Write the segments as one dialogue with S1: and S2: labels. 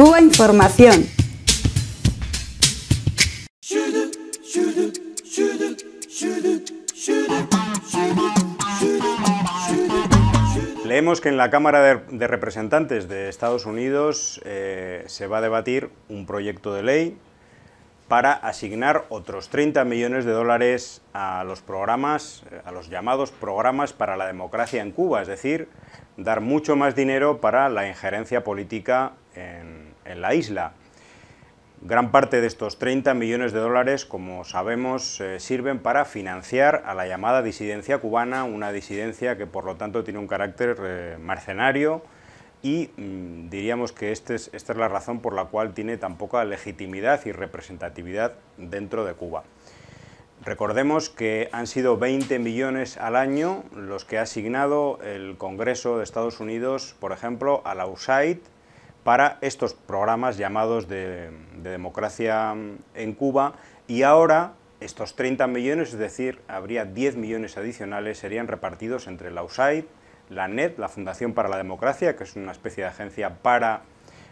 S1: Cuba Información.
S2: Leemos que en la Cámara de Representantes de Estados Unidos eh, se va a debatir un proyecto de ley para asignar otros 30 millones de dólares a los programas, eh, a los llamados programas para la democracia en Cuba, es decir, dar mucho más dinero para la injerencia política en, en la isla. Gran parte de estos 30 millones de dólares, como sabemos, eh, sirven para financiar a la llamada disidencia cubana, una disidencia que por lo tanto tiene un carácter eh, mercenario y mm, diríamos que este esta es la razón por la cual tiene tan poca legitimidad y representatividad dentro de Cuba. Recordemos que han sido 20 millones al año los que ha asignado el Congreso de Estados Unidos, por ejemplo, a la USAID, para estos programas llamados de, democracia en Cuba y ahora estos 30 millones, es decir, habría 10 millones adicionales, serían repartidos entre la USAID, la NET, la Fundación para la Democracia, que es una especie de agencia para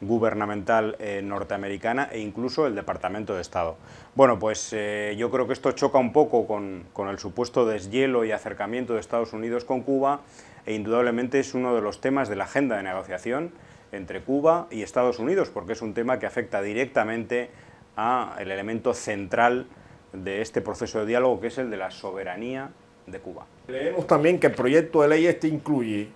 S2: gubernamental eh, norteamericana e incluso el Departamento de Estado. Bueno, pues eh, yo creo que esto choca un poco con, con, el supuesto deshielo y acercamiento de Estados Unidos con Cuba e indudablemente es uno de los temas de la agenda de negociación entre Cuba y Estados Unidos, porque es un tema que afecta directamente ...a el elemento central de
S3: este proceso de diálogo, que es el de la soberanía de Cuba. Leemos también que el proyecto de ley este incluye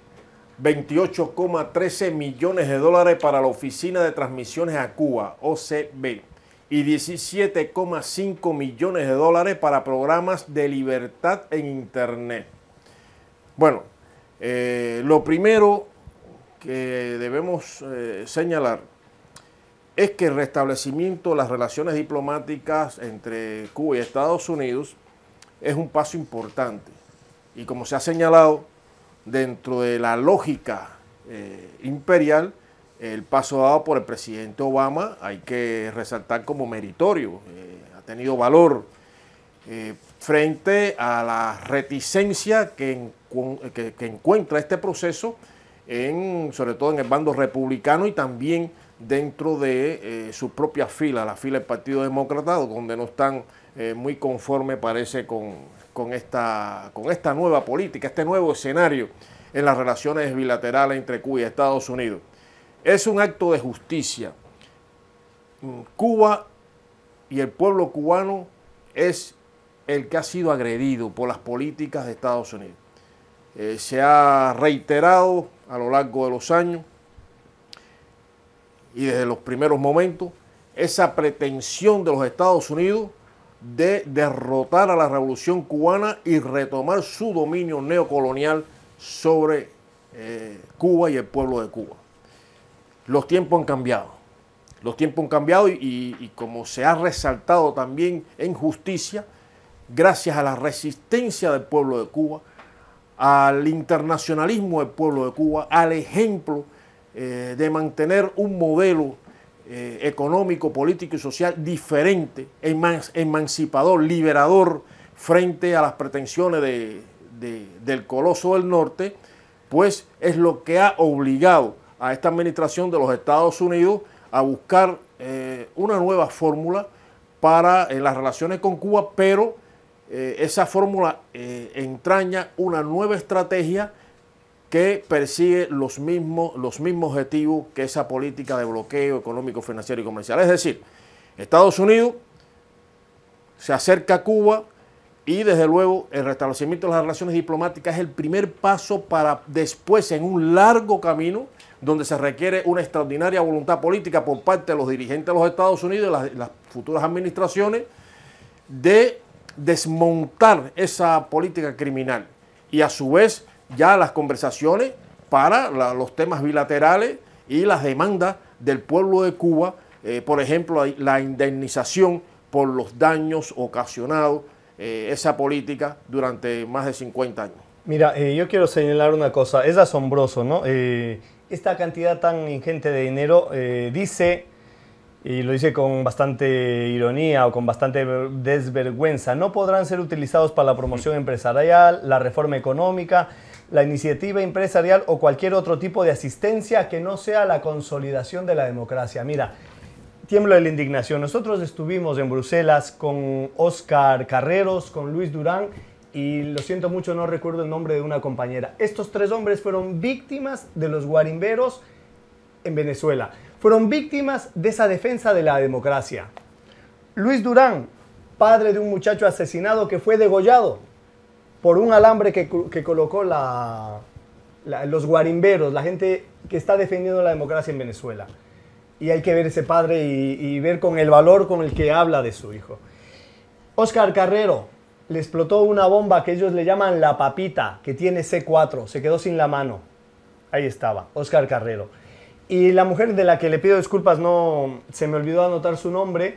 S3: 28,13 millones de dólares para la Oficina de Transmisiones a Cuba, OCB, y 17,5 millones de dólares para programas de libertad en Internet. Bueno, eh, lo primero que debemos eh, señalar es que el restablecimiento de las relaciones diplomáticas entre Cuba y Estados Unidos es un paso importante. Y como se ha señalado, dentro de la lógica eh, imperial, el paso dado por el presidente Obama hay que resaltar como meritorio, eh, ha tenido valor frente a la reticencia que encuentra este proceso sobre todo en el bando republicano y también dentro de eh, su propia fila, la fila del Partido Demócrata, donde no están eh, muy conformes parece con, esta, con esta nueva política, este nuevo escenario en las relaciones bilaterales entre Cuba y Estados Unidos. Es un acto de justicia. Mm, Cuba y el pueblo cubano es el que ha sido agredido por las políticas de Estados Unidos. Eh, se ha reiterado a lo largo de los años y desde los primeros momentos esa pretensión de los Estados Unidos de derrotar a la revolución cubana y retomar su dominio neocolonial sobre eh, Cuba y el pueblo de Cuba. Los tiempos han cambiado, los tiempos han cambiado y como se ha resaltado también en justicia, gracias a la resistencia del pueblo de Cuba, al internacionalismo del pueblo de Cuba, al ejemplo eh, de mantener un modelo eh, económico, político y social diferente, emancipador, liberador frente a las pretensiones del coloso del norte, pues es lo que ha obligado a esta administración de los Estados Unidos a buscar eh, una nueva fórmula para las relaciones con Cuba, pero eh, esa fórmula eh, entraña una nueva estrategia que persigue los mismos, los mismos objetivos que esa política de bloqueo económico, financiero y comercial. Es decir, Estados Unidos se acerca a Cuba y desde luego el restablecimiento de las relaciones diplomáticas es el primer paso para después en un largo camino donde se requiere una extraordinaria voluntad política por parte de los dirigentes de los Estados Unidos y las futuras administraciones de desmontar esa política criminal y a su vez ya las conversaciones para los temas bilaterales y las demandas del pueblo de Cuba, eh, por ejemplo, la indemnización por los daños ocasionados eh, esa política durante más de 50 años.
S4: Mira, eh, yo quiero señalar una cosa, es asombroso, ¿no? esta
S3: cantidad tan ingente de dinero
S4: dice y lo dice con bastante ironía o con bastante desvergüenza, no podrán ser utilizados para la promoción empresarial, la reforma económica, la iniciativa empresarial o cualquier otro tipo de asistencia que no sea la consolidación de la democracia. Mira, tiemblo de la indignación. Nosotros estuvimos en Bruselas con Oscar Carreros, con Luis Durán y lo siento mucho, no recuerdo el nombre de una compañera. Estos tres hombres fueron víctimas de los guarimberos en Venezuela fueron víctimas de esa defensa de la democracia. Luis Durán, padre de un muchacho asesinado que fue degollado por un alambre que, colocó los guarimberos, la gente que está defendiendo la democracia en Venezuela. Y hay que ver ese padre y, y ver con el valor con el que habla de su hijo. Oscar Carrero le explotó una bomba que ellos le llaman la papita, que tiene C4, se quedó sin la mano. Ahí estaba, Oscar Carrero. Y la mujer de la que le pido disculpas, no se me olvidó anotar su nombre,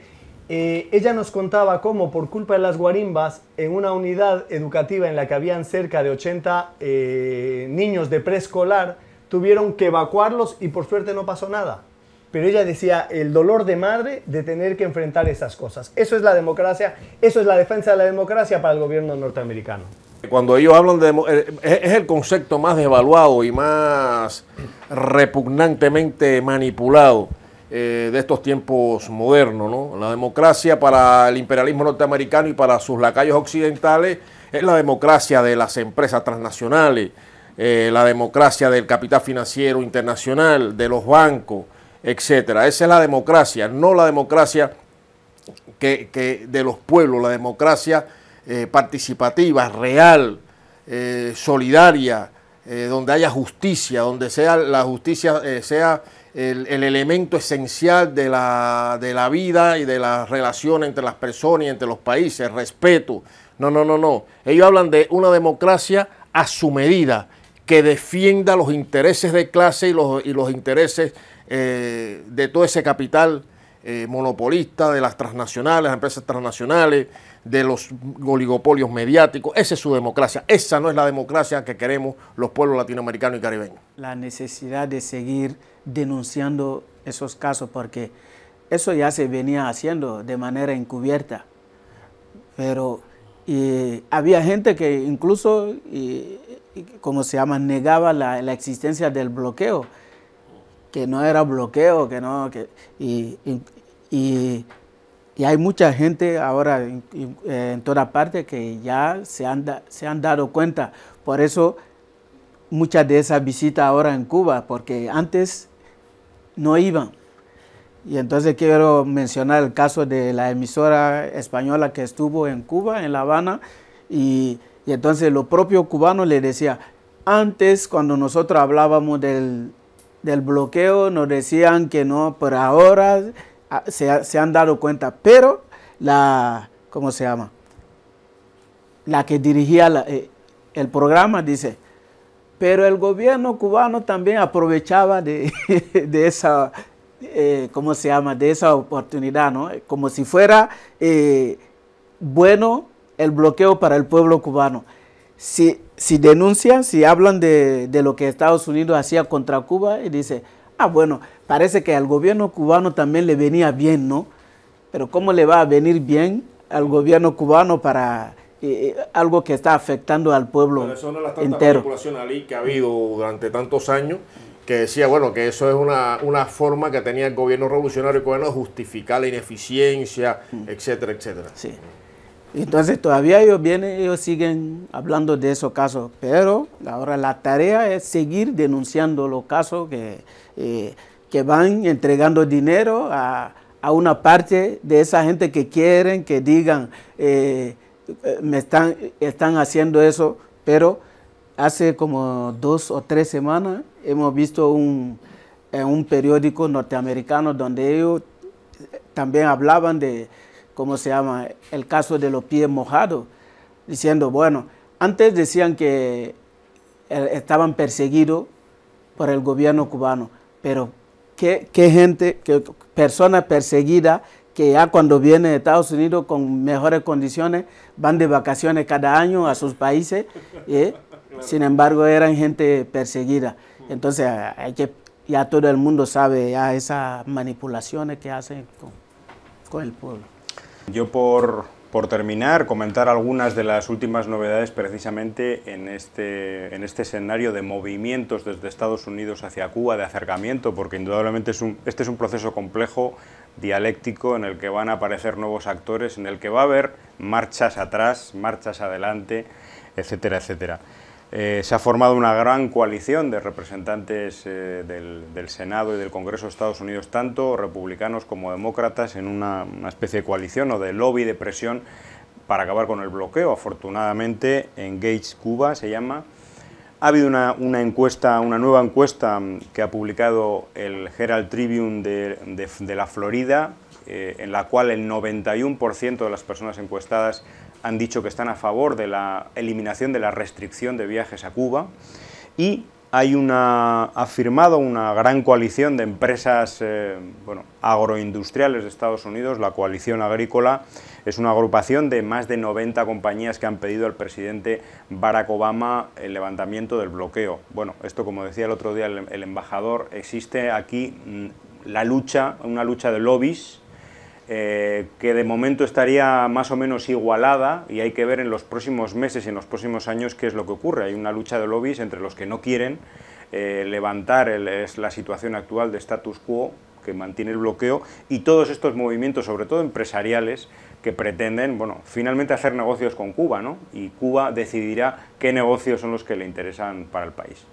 S4: eh, ella nos contaba cómo por culpa de las guarimbas, en una unidad educativa en la que habían cerca de 80 eh, niños de preescolar, tuvieron que evacuarlos y por suerte no pasó nada. Pero ella decía el dolor de madre de tener que enfrentar esas cosas. Eso es la democracia, eso es la defensa de la democracia para el gobierno norteamericano
S3: cuando ellos hablan de... Eh, eh, es el concepto más devaluado y más repugnantemente manipulado eh, de estos tiempos modernos, La democracia para el imperialismo norteamericano y para sus lacayos occidentales es la democracia de las empresas transnacionales, la democracia del capital financiero internacional, de los bancos, etcétera. Esa es la democracia, no la democracia de los pueblos, la democracia eh, participativa, real, eh, solidaria, eh, donde haya justicia, donde sea la justicia sea el, elemento esencial de la, vida y de la relación entre las personas y entre los países, respeto. No, no, no, no. Ellos hablan de una democracia a su medida, que defienda los intereses de clase y los, intereses de todo ese capital monopolista, de las transnacionales, las empresas transnacionales, de los oligopolios mediáticos. Esa es su democracia. Esa no es la democracia que queremos los pueblos latinoamericanos y caribeños.
S1: La necesidad de seguir denunciando esos casos porque eso ya se venía haciendo de manera encubierta. Pero había gente que incluso, y, como se llama, negaba la, existencia del bloqueo, que no era bloqueo, que no, que, y, y hay mucha gente ahora eh, en, toda parte que ya se han, se han dado cuenta. Por eso muchas de esas visitas ahora en Cuba, porque antes no iban. Y entonces quiero mencionar el caso de la emisora española que estuvo en Cuba, en La Habana, y, entonces los propios cubanos le decía, antes cuando nosotros hablábamos del, del bloqueo nos decían que no, pero ahora se, han dado cuenta, pero la, ¿cómo se llama? La que dirigía eh, el programa dice, pero el gobierno cubano también aprovechaba de, esa, eh, ¿cómo se llama? De esa oportunidad, ¿no? Como si fuera eh, bueno el bloqueo para el pueblo cubano. Si, denuncian, si hablan de, lo que Estados Unidos hacía contra Cuba y dice, ah, bueno, Parece que al gobierno cubano también le venía bien, ¿no? Pero ¿cómo le va a venir bien al gobierno cubano para eh, eh, algo que está afectando al pueblo entero. eso no es la entero?
S3: ahí que ha habido durante tantos años que decía, bueno, que eso es una, forma que tenía el gobierno revolucionario cubano de justificar la ineficiencia, mm. etcétera, etcétera. Sí.
S1: Entonces todavía ellos vienen, ellos siguen hablando de esos casos, pero ahora la tarea es seguir denunciando los casos que eh, que van entregando dinero a, una parte de esa gente que quieren que digan, eh, eh, me están, están haciendo eso, pero hace como dos o tres semanas hemos visto un, en eh, un periódico norteamericano donde ellos también hablaban de, ¿cómo se llama?, el caso de los pies mojados, diciendo, bueno, antes decían que estaban perseguidos por el gobierno cubano, pero qué, gente, qué persona perseguida que ya cuando vienen de Estados Unidos con mejores condiciones van de vacaciones cada año a sus países, ¿eh? sin embargo eran gente perseguida. Entonces hay que, ya todo el mundo sabe ya esas manipulaciones que hacen con, con el pueblo.
S2: Yo por por terminar, comentar algunas de las últimas novedades precisamente este, en este, escenario de movimientos desde Estados Unidos hacia Cuba, de acercamiento, porque indudablemente este es un proceso complejo, dialéctico, en el que van a aparecer nuevos actores, en el que va a haber marchas atrás, marchas adelante, etcétera, etcétera. Eh, se ha formado una gran coalición de representantes eh, del, Senado y del Congreso de Estados Unidos, tanto republicanos como demócratas, en una, especie de coalición o de lobby de presión para acabar con el bloqueo. Afortunadamente, en Gates Cuba se llama. Ha habido una, encuesta, una nueva encuesta que ha publicado el Herald Tribune de, la Florida, eh, en la cual el 91% de las personas encuestadas han dicho que están a favor de la eliminación de la restricción de viajes a Cuba y hay una, ha firmado una gran coalición de empresas eh, bueno, agroindustriales de Estados Unidos, la Coalición Agrícola, es una agrupación de más de 90 compañías que han pedido al presidente Barack Obama el levantamiento del bloqueo. Bueno, esto como decía el otro día el, el embajador, existe aquí mm, la lucha, una lucha de lobbies, eh, que de momento estaría más o menos igualada y hay que ver en los próximos meses y en los próximos años qué es lo que ocurre. Hay una lucha de lobbies entre los que no quieren eh, levantar es la situación actual de status quo que mantiene el bloqueo y todos estos movimientos, sobre todo empresariales, que pretenden, bueno, finalmente hacer negocios con Cuba, ¿no? Y Cuba decidirá qué negocios son los que le interesan para el país.